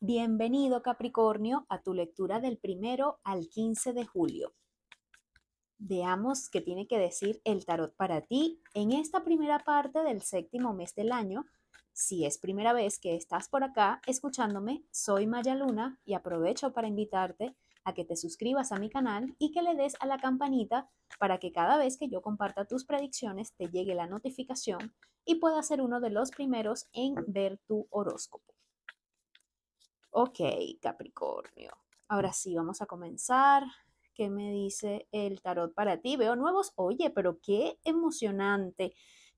Bienvenido Capricornio a tu lectura del primero al 15 de julio. Veamos qué tiene que decir el tarot para ti en esta primera parte del séptimo mes del año. Si es primera vez que estás por acá escuchándome, soy Maya Luna y aprovecho para invitarte a que te suscribas a mi canal y que le des a la campanita para que cada vez que yo comparta tus predicciones te llegue la notificación y pueda ser uno de los primeros en ver tu horóscopo. Ok, Capricornio. Ahora mm. sí, vamos a comenzar. ¿Qué me dice el tarot para ti? Veo nuevos. Oye, pero qué emocionante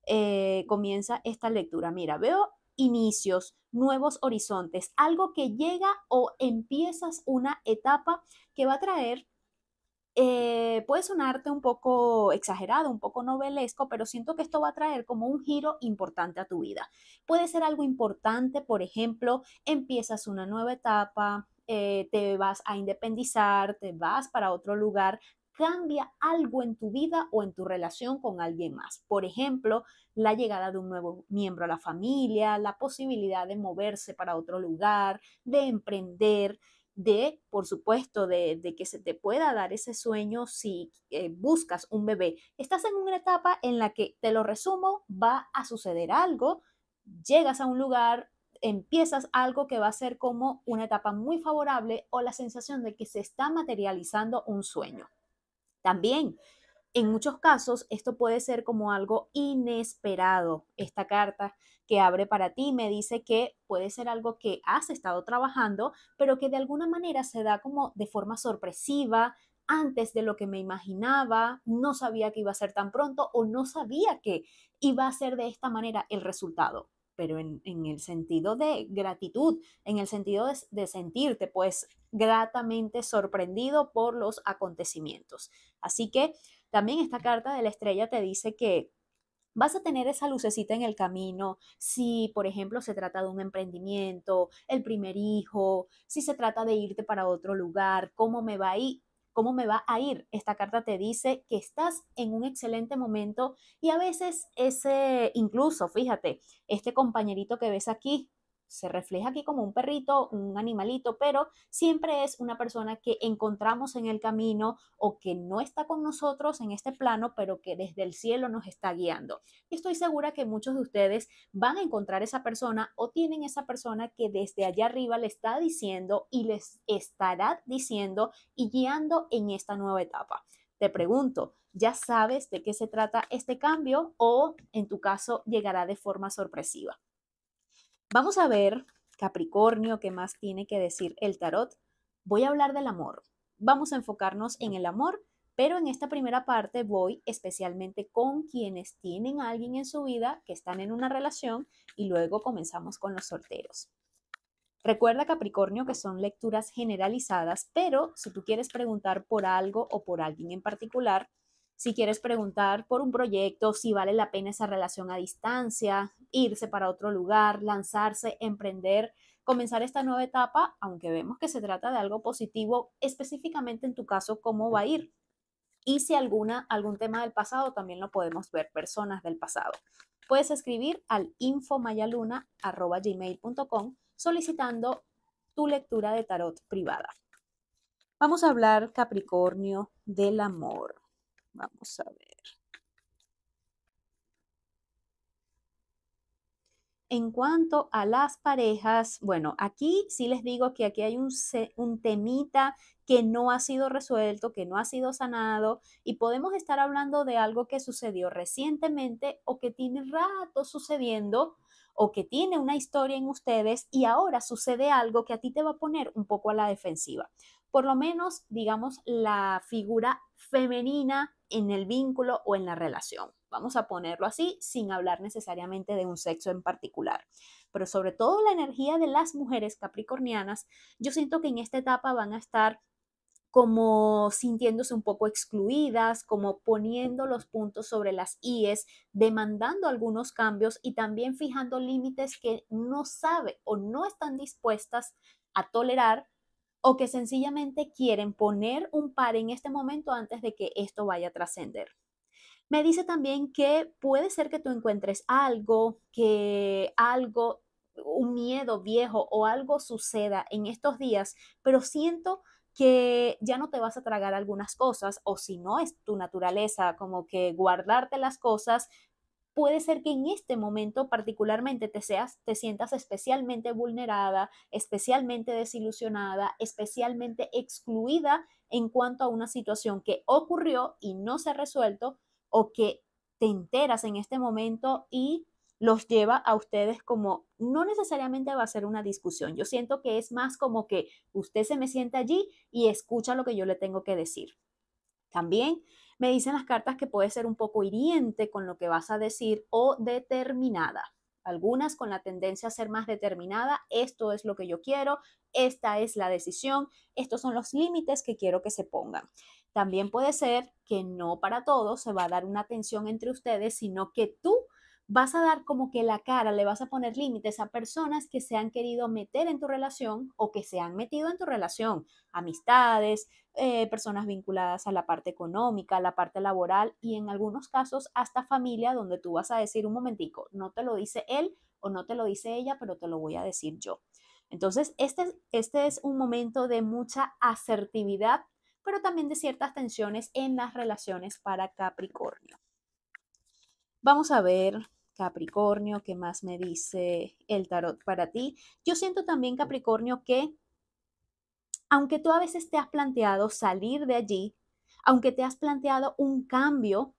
eh, comienza esta lectura. Mira, veo inicios, nuevos horizontes, algo que llega o empiezas una etapa que va a traer eh, puede sonarte un poco exagerado, un poco novelesco, pero siento que esto va a traer como un giro importante a tu vida. Puede ser algo importante, por ejemplo, empiezas una nueva etapa, eh, te vas a independizar, te vas para otro lugar, cambia algo en tu vida o en tu relación con alguien más. Por ejemplo, la llegada de un nuevo miembro a la familia, la posibilidad de moverse para otro lugar, de emprender de, por supuesto, de, de que se te pueda dar ese sueño si eh, buscas un bebé. Estás en una etapa en la que, te lo resumo, va a suceder algo, llegas a un lugar, empiezas algo que va a ser como una etapa muy favorable o la sensación de que se está materializando un sueño. También en muchos casos, esto puede ser como algo inesperado. Esta carta que abre para ti me dice que puede ser algo que has estado trabajando, pero que de alguna manera se da como de forma sorpresiva, antes de lo que me imaginaba, no sabía que iba a ser tan pronto o no sabía que iba a ser de esta manera el resultado. Pero en, el sentido de gratitud, en el sentido de, de sentirte pues gratamente sorprendido por los acontecimientos. Así que también esta carta de la estrella te dice que vas a tener esa lucecita en el camino si, por ejemplo, se trata de un emprendimiento, el primer hijo, si se trata de irte para otro lugar, cómo me va a ir. ¿Cómo me va a ir? Esta carta te dice que estás en un excelente momento y a veces ese, incluso, fíjate, este compañerito que ves aquí, se refleja aquí como un perrito, un animalito, pero siempre es una persona que encontramos en el camino o que no está con nosotros en este plano, pero que desde el cielo nos está guiando. estoy segura que muchos de ustedes van a encontrar esa persona o tienen esa persona que desde allá arriba le está diciendo y les estará diciendo y guiando en esta nueva etapa. Te pregunto, ¿ya sabes de qué se trata este cambio o en tu caso llegará de forma sorpresiva? Vamos a ver, Capricornio, qué más tiene que decir el tarot. Voy a hablar del amor. Vamos a enfocarnos en el amor, pero en esta primera parte voy especialmente con quienes tienen a alguien en su vida, que están en una relación, y luego comenzamos con los solteros. Recuerda, Capricornio, que son lecturas generalizadas, pero si tú quieres preguntar por algo o por alguien en particular, si quieres preguntar por un proyecto, si vale la pena esa relación a distancia, irse para otro lugar, lanzarse, emprender, comenzar esta nueva etapa, aunque vemos que se trata de algo positivo, específicamente en tu caso, ¿cómo va a ir? Y si alguna, algún tema del pasado, también lo podemos ver, personas del pasado. Puedes escribir al infomayaluna.gmail.com solicitando tu lectura de tarot privada. Vamos a hablar, Capricornio, del amor. Vamos a ver. En cuanto a las parejas, bueno, aquí sí les digo que aquí hay un, un, temita que no ha sido resuelto, que no ha sido sanado y podemos estar hablando de algo que sucedió recientemente o que tiene rato sucediendo o que tiene una historia en ustedes y ahora sucede algo que a ti te va a poner un poco a la defensiva. Por lo menos, digamos, la figura femenina en el vínculo o en la relación. Vamos a ponerlo así sin hablar necesariamente de un sexo en particular. Pero sobre todo la energía de las mujeres capricornianas, yo siento que en esta etapa van a estar como sintiéndose un poco excluidas, como poniendo los puntos sobre las IES, demandando algunos cambios y también fijando límites que no sabe o no están dispuestas a tolerar o que sencillamente quieren poner un par en este momento antes de que esto vaya a trascender. Me dice también que puede ser que tú encuentres algo, que algo, un miedo viejo o algo suceda en estos días, pero siento que ya no te vas a tragar algunas cosas o si no es tu naturaleza como que guardarte las cosas, puede ser que en este momento particularmente te, seas, te sientas especialmente vulnerada, especialmente desilusionada, especialmente excluida en cuanto a una situación que ocurrió y no se ha resuelto o que te enteras en este momento y los lleva a ustedes como no necesariamente va a ser una discusión. Yo siento que es más como que usted se me sienta allí y escucha lo que yo le tengo que decir. También me dicen las cartas que puede ser un poco hiriente con lo que vas a decir o determinada. Algunas con la tendencia a ser más determinada, esto es lo que yo quiero, esta es la decisión, estos son los límites que quiero que se pongan. También puede ser que no para todos se va a dar una tensión entre ustedes, sino que tú vas a dar como que la cara, le vas a poner límites a personas que se han querido meter en tu relación o que se han metido en tu relación, amistades, eh, personas vinculadas a la parte económica, a la parte laboral y en algunos casos hasta familia, donde tú vas a decir un momentico, no te lo dice él o no te lo dice ella, pero te lo voy a decir yo. Entonces, este, este es un momento de mucha asertividad, pero también de ciertas tensiones en las relaciones para Capricornio. Vamos a ver Capricornio, ¿qué más me dice el tarot para ti? Yo siento también, Capricornio, que aunque tú a veces te has planteado salir de allí, aunque te has planteado un cambio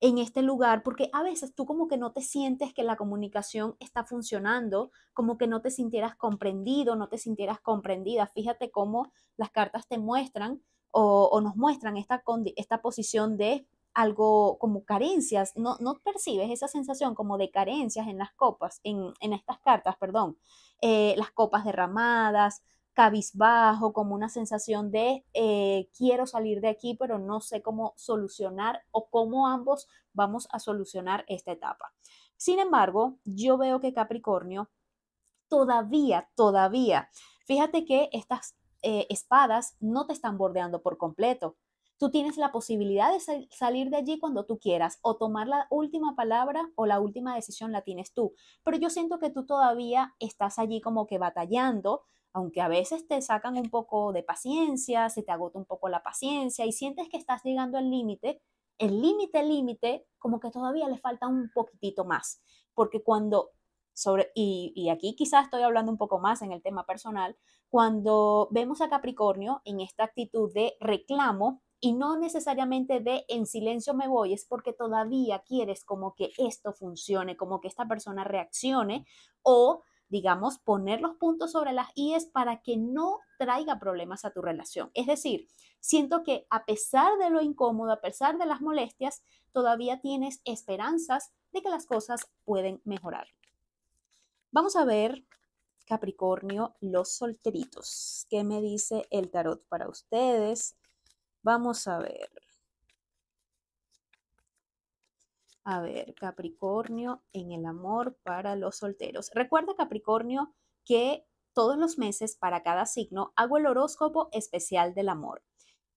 en este lugar, porque a veces tú como que no te sientes que la comunicación está funcionando, como que no te sintieras comprendido, no te sintieras comprendida. Fíjate cómo las cartas te muestran o, nos muestran esta, esta posición de algo como carencias, no, percibes esa sensación como de carencias en las copas, en, en estas cartas, perdón, eh, las copas derramadas, cabizbajo, como una sensación de eh, quiero salir de aquí, pero no sé cómo solucionar o cómo ambos vamos a solucionar esta etapa. Sin embargo, yo veo que Capricornio todavía, todavía, fíjate que estas eh, espadas no te están bordeando por completo. Tú tienes la posibilidad de salir de allí cuando tú quieras o tomar la última palabra o la última decisión la tienes tú. Pero yo siento que tú todavía estás allí como que batallando, aunque a veces te sacan un poco de paciencia, se te agota un poco la paciencia y sientes que estás llegando al límite, el límite, límite, como que todavía le falta un poquitito más. Porque cuando sobre, y, y, aquí quizás estoy hablando un poco más en el tema personal, cuando vemos a Capricornio en esta actitud de reclamo, y no necesariamente de en silencio me voy, es porque todavía quieres como que esto funcione, como que esta persona reaccione o digamos, poner los puntos sobre las IES para que no traiga problemas a tu relación. Es decir, siento que a pesar de lo incómodo, a pesar de las molestias, todavía tienes esperanzas de que las cosas pueden mejorar. Vamos a ver, Capricornio, los solteritos. ¿Qué me dice el tarot para ustedes? Vamos a ver. A ver, Capricornio en el amor para los solteros. Recuerda, Capricornio, que todos los meses para cada signo hago el horóscopo especial del amor.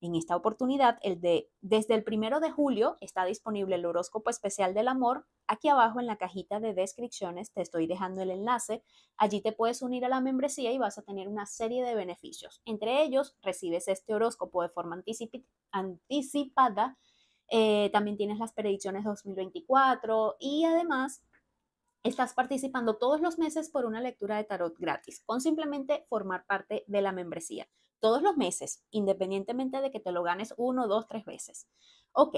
En esta oportunidad, el de, desde el primero de julio está disponible el horóscopo especial del amor. Aquí abajo en la cajita de descripciones te estoy dejando el enlace. Allí te puedes unir a la membresía y vas a tener una serie de beneficios. Entre ellos, recibes este horóscopo de forma anticipada. Eh, también tienes las predicciones 2024 y además estás participando todos los meses por una lectura de tarot gratis con simplemente formar parte de la membresía todos los meses, independientemente de que te lo ganes uno, dos, tres veces. Ok,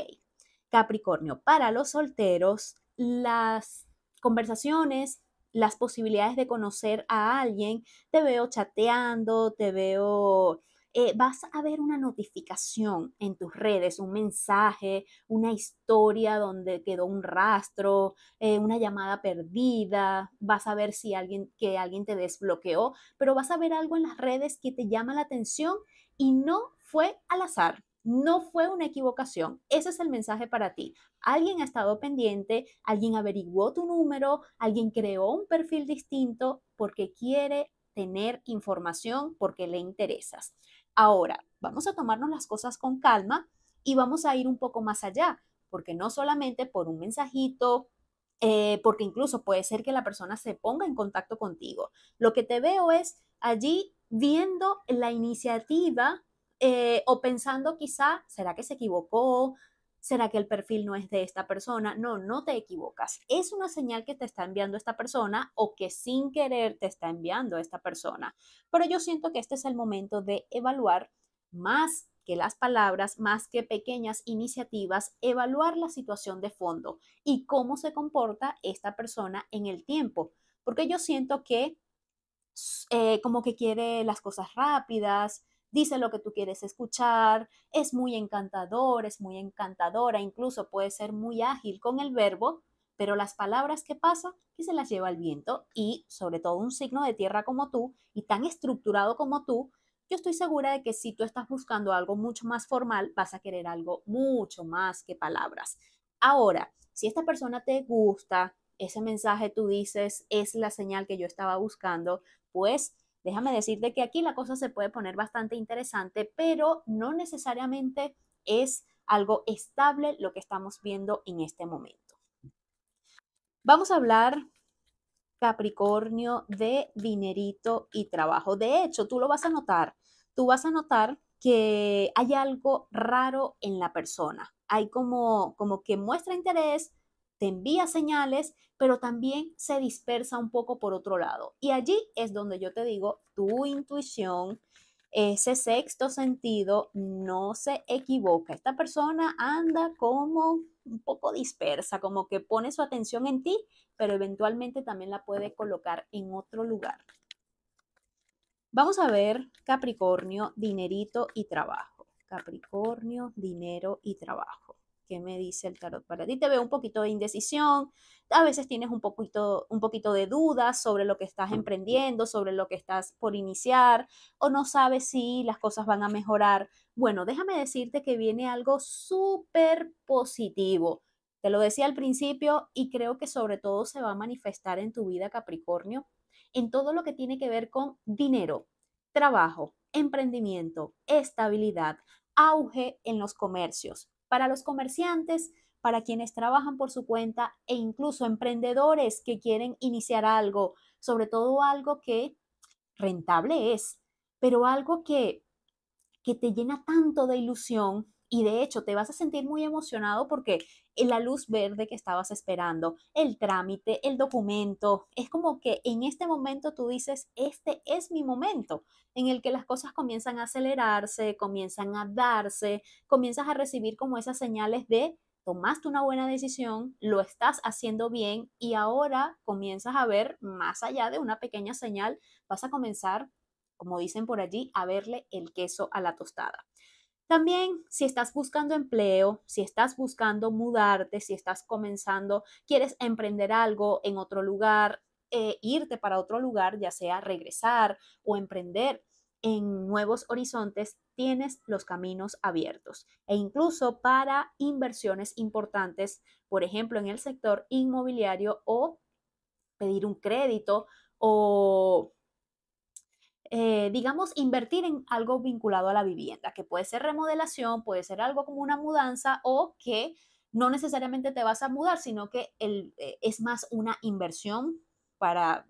Capricornio, para los solteros, las conversaciones, las posibilidades de conocer a alguien, te veo chateando, te veo eh, vas a ver una notificación en tus redes, un mensaje, una historia donde quedó un rastro, eh, una llamada perdida, vas a ver si alguien, que alguien te desbloqueó, pero vas a ver algo en las redes que te llama la atención y no fue al azar. No fue una equivocación. Ese es el mensaje para ti. Alguien ha estado pendiente, alguien averiguó tu número, alguien creó un perfil distinto porque quiere tener información porque le interesas. Ahora, vamos a tomarnos las cosas con calma y vamos a ir un poco más allá, porque no solamente por un mensajito, eh, porque incluso puede ser que la persona se ponga en contacto contigo. Lo que te veo es allí viendo la iniciativa eh, o pensando quizá, ¿será que se equivocó? ¿Será que el perfil no es de esta persona? No, no te equivocas. Es una señal que te está enviando esta persona o que sin querer te está enviando esta persona. Pero yo siento que este es el momento de evaluar más que las palabras, más que pequeñas iniciativas, evaluar la situación de fondo y cómo se comporta esta persona en el tiempo. Porque yo siento que eh, como que quiere las cosas rápidas, dice lo que tú quieres escuchar, es muy encantador, es muy encantadora, incluso puede ser muy ágil con el verbo, pero las palabras que pasa, que se las lleva el viento y sobre todo un signo de tierra como tú y tan estructurado como tú, yo estoy segura de que si tú estás buscando algo mucho más formal, vas a querer algo mucho más que palabras. Ahora, si esta persona te gusta, ese mensaje tú dices es la señal que yo estaba buscando, pues Déjame decirte que aquí la cosa se puede poner bastante interesante, pero no necesariamente es algo estable lo que estamos viendo en este momento. Vamos a hablar, Capricornio, de dinerito y trabajo. De hecho, tú lo vas a notar. Tú vas a notar que hay algo raro en la persona. Hay como, como que muestra interés, te envía señales, pero también se dispersa un poco por otro lado. Y allí es donde yo te digo, tu intuición, ese sexto sentido no se equivoca. Esta persona anda como un poco dispersa, como que pone su atención en ti, pero eventualmente también la puede colocar en otro lugar. Vamos a ver Capricornio, dinerito y trabajo. Capricornio, dinero y trabajo qué me dice el tarot para ti. Te veo un poquito de indecisión, a veces tienes un poquito, un poquito de dudas sobre lo que estás emprendiendo, sobre lo que estás por iniciar, o no sabes si las cosas van a mejorar. Bueno, déjame decirte que viene algo súper positivo. Te lo decía al principio y creo que sobre todo se va a manifestar en tu vida, Capricornio, en todo lo que tiene que ver con dinero, trabajo, emprendimiento, estabilidad, auge en los comercios para los comerciantes, para quienes trabajan por su cuenta e incluso emprendedores que quieren iniciar algo, sobre todo algo que rentable es, pero algo que, que te llena tanto de ilusión y de hecho te vas a sentir muy emocionado porque la luz verde que estabas esperando, el trámite, el documento, es como que en este momento tú dices, este es mi momento en el que las cosas comienzan a acelerarse, comienzan a darse, comienzas a recibir como esas señales de tomaste una buena decisión, lo estás haciendo bien y ahora comienzas a ver más allá de una pequeña señal, vas a comenzar, como dicen por allí, a verle el queso a la tostada. También si estás buscando empleo, si estás buscando mudarte, si estás comenzando, quieres emprender algo en otro lugar, eh, irte para otro lugar, ya sea regresar o emprender en nuevos horizontes, tienes los caminos abiertos e incluso para inversiones importantes, por ejemplo, en el sector inmobiliario o pedir un crédito o eh, digamos, invertir en algo vinculado a la vivienda, que puede ser remodelación, puede ser algo como una mudanza o que no necesariamente te vas a mudar, sino que eh, es más una inversión para,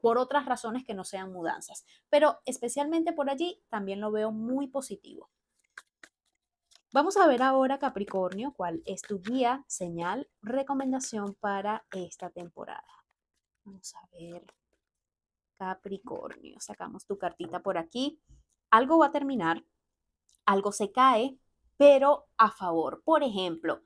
por, otras razones que no sean mudanzas. Pero especialmente por allí también lo veo muy positivo. Vamos a ver ahora, Capricornio, cuál es tu guía, señal, recomendación para esta temporada. Vamos a ver. Capricornio. Sacamos tu cartita por aquí. Algo va a terminar, algo se cae, pero a favor. Por ejemplo,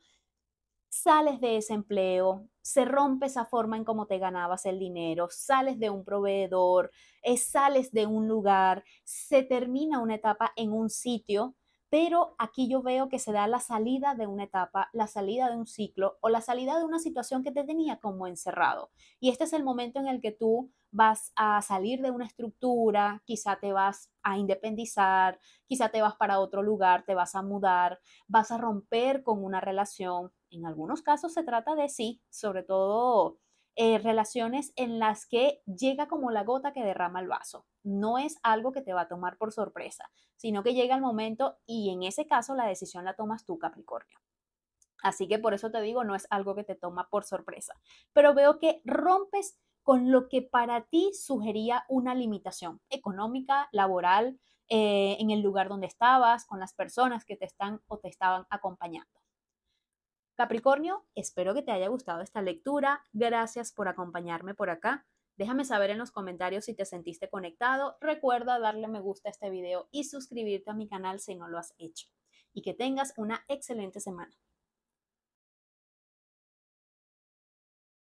sales de ese empleo, se rompe esa forma en cómo te ganabas el dinero, sales de un proveedor, eh, sales de un lugar, se termina una etapa en un sitio, pero aquí yo veo que se da la salida de una etapa, la salida de un ciclo o la salida de una situación que te tenía como encerrado. Y este es el momento en el que tú vas a salir de una estructura, quizá te vas a independizar, quizá te vas para otro lugar, te vas a mudar, vas a romper con una relación. En algunos casos se trata de sí, sobre todo eh, relaciones en las que llega como la gota que derrama el vaso. No es algo que te va a tomar por sorpresa, sino que llega el momento y en ese caso la decisión la tomas tú, Capricornio. Así que por eso te digo, no es algo que te toma por sorpresa. Pero veo que rompes con lo que para ti sugería una limitación económica, laboral, eh, en el lugar donde estabas, con las personas que te están o te estaban acompañando. Capricornio, espero que te haya gustado esta lectura. Gracias por acompañarme por acá. Déjame saber en los comentarios si te sentiste conectado. Recuerda darle me gusta a este video y suscribirte a mi canal si no lo has hecho. Y que tengas una excelente semana.